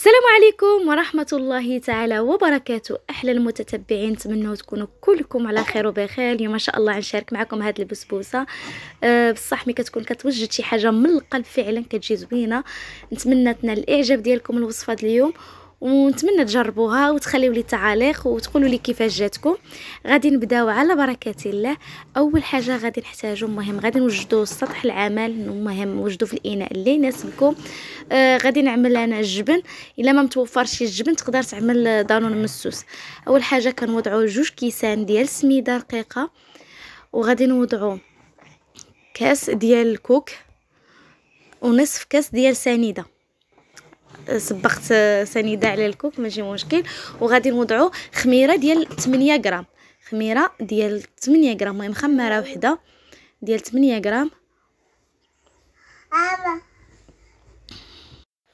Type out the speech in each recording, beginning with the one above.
السلام عليكم ورحمة الله تعالى وبركاته أحلى المتتبعين نتمنى تكونوا كلكم على خير وبخير اليوم ما شاء الله غنشارك معكم هاد البسبوسة أه بصح مي كتكون كتوجد شي حاجة من القلب فعلا كتجي زوينة نتمنى تنال الإعجاب ديالكم الوصفة اليوم ونتمنى تجربوها وتخليوا لي تعاليق وتقولوا لي كيفاش جاتكم غادي نبداو على بركه الله اول حاجه غادي نحتاجو مهم غادي نوجدوا سطح العمل مهم وجدوا في الاناء اللي يناسبكم آه غادي نعمل انا الجبن الا ما متوفرش الجبن تقدر تعمل دانون مسوس اول حاجه كنوضعوا جوج كيسان ديال السميده رقيقه وغادي نوضعوا كاس ديال الكوك ونصف كاس ديال سنيده صبغت سنيده على الكوك ماشي مشكل وغادي نوضعوا خميره ديال 8 غرام خميره ديال 8 غرام المهم خماره وحده ديال 8 غرام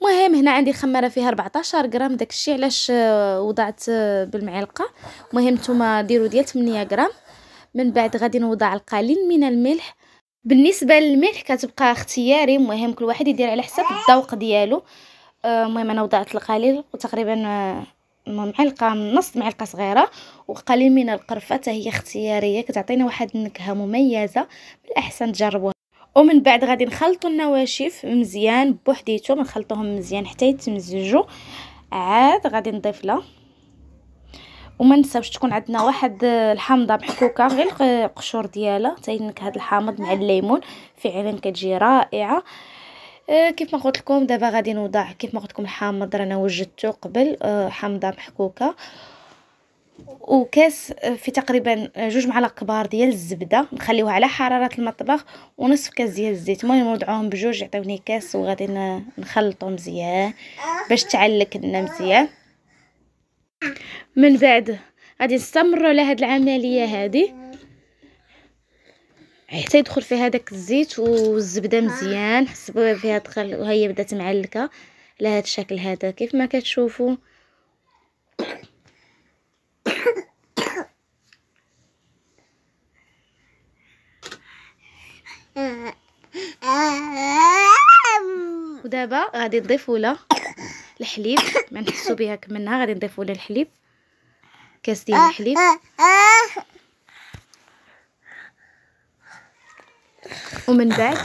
المهم هنا عندي خماره فيها 14 غرام داكشي علاش آه، وضعت آه، بالمعلقه المهم نتوما ديروا ديال 8 غرام من بعد غادي نوضع القليل من الملح بالنسبه للملح كتبقى اختياري المهم كل واحد يدير على حسب الذوق ديالو المهم انا وضعت القليل وتقريبا آه، معلقه نص معلقه صغيره وقليل من القرفه هي اختياريه كتعطينا واحد النكهه مميزه بالاحسن تجربوها ومن بعد غادي نخلطوا النواشف مزيان بوحديتو نخلطوهم مزيان حتى يتمزجوا عاد غادي نضيف له وما نساوش تكون عندنا واحد آه، الحامضه محكوكه غير القشور ديالها حتى لك هذا الحامض مع الليمون فعلا كتجي رائعه آه كيف ما قلت لكم دابا غادي نوضع كيف ما قلت لكم الحامض رانا وجدته قبل آه حامضه محكوكه وكاس آه، في تقريبا آه، جوج معالق كبار ديال الزبده نخليوها على حراره المطبخ ونصف كاس ديال الزيت المهم نوضعوهم بجوج يعطيوني كاس وغادي نخلطو مزيان باش تعلك لنا مزيان من بعد غادي نستمروا على هاد العمليه هذه حتى يدخل فيها داك الزيت والزبده مزيان حسبوا فيها دخل وهي بدات معلكه على هذا الشكل هذا كيف ما كتشوفوا ودابا غادي نضيفوا له الحليب ما نحسوا بها كملنا غادي نضيفوا له الحليب كاس ديال الحليب آه، آه، آه، ومن بعد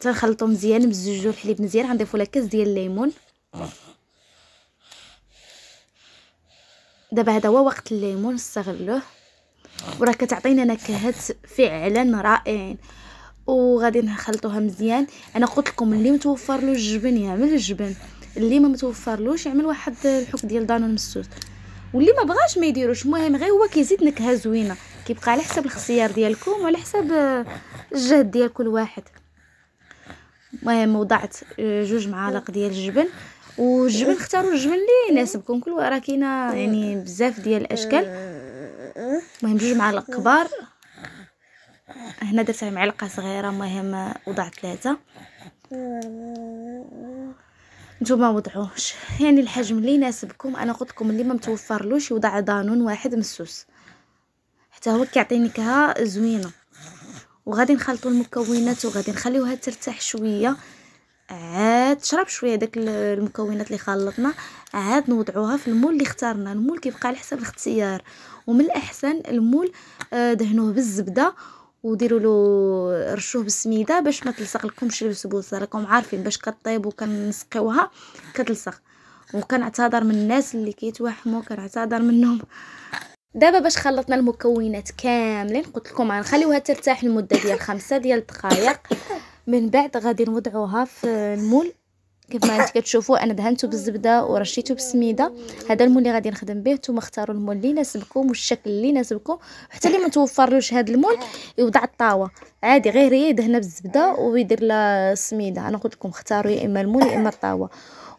تنخلطو مزيان مزوجو الحليب مزيان غنضيفو لها كاس ديال الليمون دابا هذا هو وقت الليمون نستغلوه وراه كتعطينا نكهات فعلا رائعين وغادي نخلطوها مزيان انا قلت لكم اللي متوفر له الجبن يعمل الجبن اللي ما متوفرلوش يعمل واحد الحك ديال دانون مسوس واللي ما بغاش ما يديروش المهم غير هو كيزيد نكهه زوينه كيبقى على حسب الاختيار ديالكم وعلى حسب آه، الجهد ديال كل واحد المهم وضعت آه، جوج معالق ديال الجبن والجبن اختاروا الجبن اللي يناسبكم كل راه كاينه يعني بزاف ديال الاشكال المهم جوج معالق كبار هنا درت معلقه صغيره المهم وضعت ثلاثه نتوما وضعوه يعني الحجم اللي يناسبكم انا قلت لكم اللي ما متوفرلوش يوضع دانون واحد مسوس حتى هو كيعطي نكهه زوينه وغادي نخلطوا المكونات وغادي نخليوها ترتاح شويه عاد تشرب شويه داك المكونات اللي خلطنا عاد نوضعوها في المول اللي اختارنا المول كيبقى على حسب الاختيار ومن الاحسن المول آه، دهنوه بالزبده وديروا له رشوه بالسميده باش ما تلصق لكمش البسبوسه راكم عارفين باش كطيب وكنسقيوها كتلصق وكنعتذر من الناس اللي كيتوهموا كنعتذر منهم دابا باش خلطنا المكونات كاملين قلت لكم غنخليوها ترتاح لمده ديال خمسة ديال الدقائق من بعد غادي نوضعوها في المول كيف ما انت كتشوفوا انا دهنته بالزبده ورشيته بالسميده هذا المول اللي غادي نخدم به نتوما اختاروا المول اللي يناسبكم والشكل اللي يناسبكم حتى اللي ما توفرلوش هذا المول يوضع الطاوه عادي غير هي دهنه بالزبده ويدير لها السميده انا قلت لكم اختاروا يا اما المول يا اما الطاوه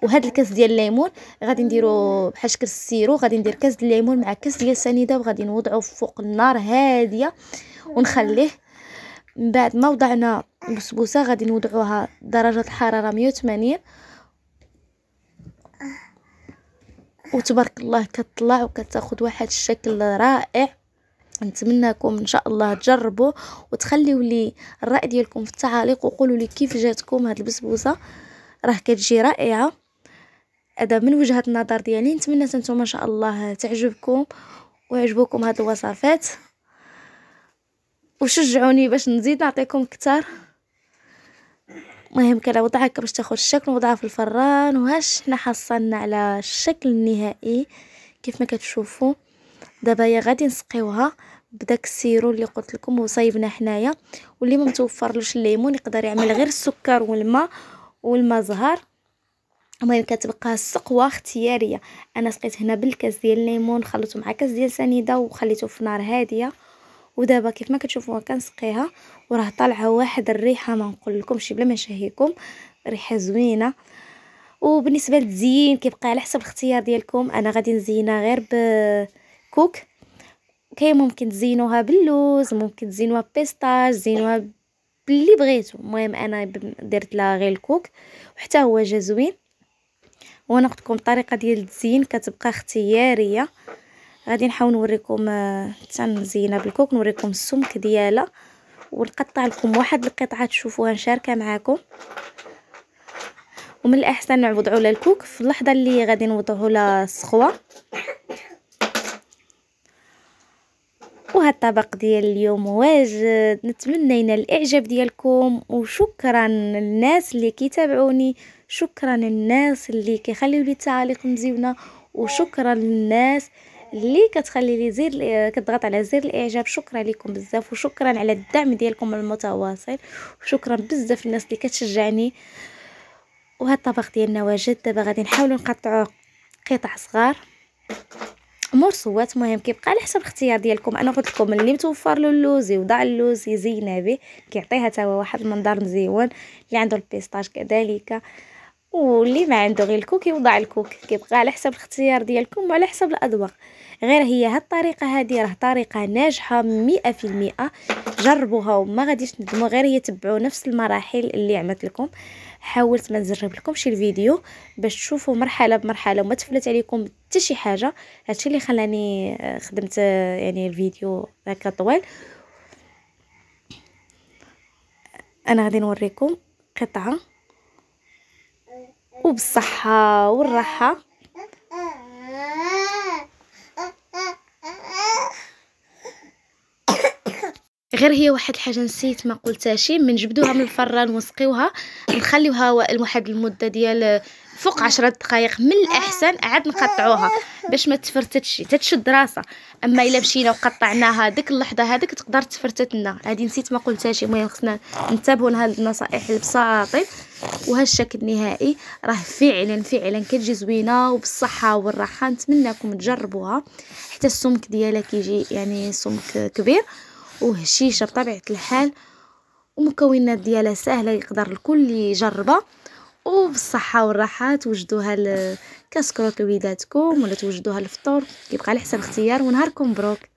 وهذا الكاس ديال الليمون غادي نديرو بحال شكل السيرو غادي ندير كاس ديال الليمون مع كاس ديال السنيده وغادي نوضعو فوق النار هاديه ونخليه من بعد ما وضعنا البسبوسه غادي نوضعوها درجه الحراره 180 وتبارك الله كتطلع وكتاخذ واحد الشكل رائع نتمنىكم ان شاء الله تجربوا وتخليوا لي الراي ديالكم في التعاليق وقولوا لي كيف جاتكم هاد البسبوسه راه كتجي رائعه هذا من وجهه النظر ديالي نتمنى نتوما ان شاء الله تعجبكم ويعجبوكم هاد الوصفات وشجعوني باش نزيد نعطيكم كتار مهم وضعها باش تاخد الشكل وضعها في الفران وهاش حنا حصلنا على الشكل النهائي كيف ما كتشوفوا دابا غادي نسقيوها بداك السيرو اللي قلت لكم وصايبنا حنايا واللي ما متوفرلوش الليمون يقدر يعمل غير السكر والماء والماء زهر المهم كتبقى السقوه اختياريه انا سقيت هنا بالكاس ديال الليمون خلطو مع كاس ديال سنيده وخليته في نار هاديه ودابا كيف ما كتشوفوها كنسقيها وراه طالعه واحد الريحه ما نقول بلا ما نشهيكم ريحه زوينه وبالنسبه للتزيين كيبقى على حسب الاختيار ديالكم انا غادي نزينها غير بكوك كاين ممكن تزينوها باللوز ممكن تزينوها بيستاج زينوها باللي بغيتو المهم انا درت لها غير الكوك وحتى هو جا زوين وانا قلت لكم الطريقه ديال التزيين كتبقى اختياريه غادي نحاول نوريكم آه، حتى بالكوك نوريكم السمك ديالها ونقطع لكم واحد القطعه تشوفوها نشاركها معاكم ومن الاحسن نوضعوا لها الكوك في اللحظه اللي غادي نوضعوا لها السخوه وهذا الطبق ديال اليوم واجد نتمنى ينال الاعجاب ديالكم وشكرا للناس اللي كيتابعوني شكرا للناس اللي كيخليوا لي تعاليق مزيونه وشكرا للناس اللي كتخلي لي زر كتضغط على زر الاعجاب شكرا لكم بزاف وشكرا على الدعم ديالكم المتواصل وشكرا بزاف الناس اللي كتشجعني وهاد الطبق ديالنا واجد دابا غادي نحاولوا نقطعوه قطع صغار مرصوات مهم كيبقى على حسب الاختيار ديالكم انا قلت لكم اللي متوفر له اللوز وضع اللوز يزينا به كيعطيها تا واحد المنظر مزيون اللي عنده البيستاج كذلك واللي ما عنده غير الكوك يوضع الكوك كيبقى على حسب الاختيار ديالكم وعلى حسب الاذواق غير هي هاد الطريقه هادي راه طريقه ناجحه مئة في المئة جربوها وما غاديش ندموا غير هي تبعوا نفس المراحل اللي عملت لكم حاولت ما نزرب شي الفيديو باش تشوفوا مرحله بمرحله وما تفلت عليكم حتى شي حاجه هادشي اللي خلاني آه، خدمت آه، يعني الفيديو هكا طويل انا غادي نوريكم قطعه وبالصحة والراحة غير هي واحد الحاجه نسيت ما قلتهاش من جبدوها من الفران ونسقيوها نخليوها واحد المده ديال فوق عشرة دقائق من الاحسن عاد نقطعوها باش ما تفرتتش تتشد راسها اما الا مشينا وقطعناها ديك اللحظه هذيك تقدر تفرتت لنا هذه نسيت ما قلتهاش المهم خصنا ننتبهوا لهاد النصائح البساطين وهالشكل النهائي راه فعلا فعلا كتجي زوينه وبالصحه والراحه نتمنىكم تجربوها حتى السمك ديالها كيجي يعني سمك كبير وهشيشة بطبيعة الحال ومكونات ديالها سهلة يقدر الكل يجربها وبالصحة والراحة توجدوها لكسكروت لوليداتكم ولا توجدوها الفطور كيبقى على حسن اختيار ونهاركم مبروك